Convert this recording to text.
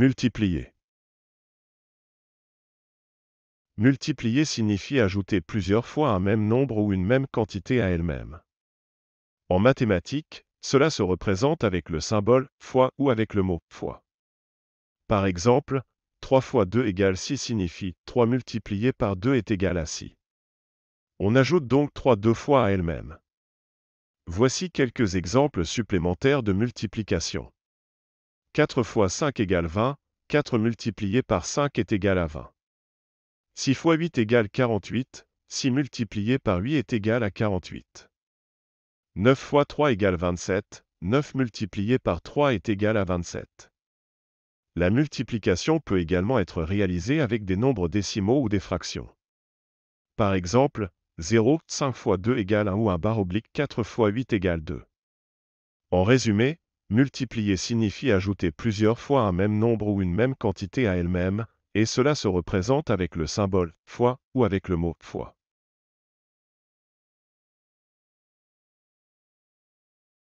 Multiplier. Multiplier signifie ajouter plusieurs fois un même nombre ou une même quantité à elle-même. En mathématiques, cela se représente avec le symbole fois ou avec le mot fois. Par exemple, 3 fois 2 égale 6 signifie 3 multiplié par 2 est égal à 6. On ajoute donc 3 deux fois à elle-même. Voici quelques exemples supplémentaires de multiplication. 4 fois 5 égale 20, 4 multiplié par 5 est égal à 20. 6 fois 8 égale 48, 6 multiplié par 8 est égal à 48. 9 fois 3 égale 27, 9 multiplié par 3 est égal à 27. La multiplication peut également être réalisée avec des nombres décimaux ou des fractions. Par exemple, 0, 5 fois 2 égale 1 ou un barre oblique 4 fois 8 égale 2. En résumé, Multiplier signifie ajouter plusieurs fois un même nombre ou une même quantité à elle-même, et cela se représente avec le symbole fois ou avec le mot fois.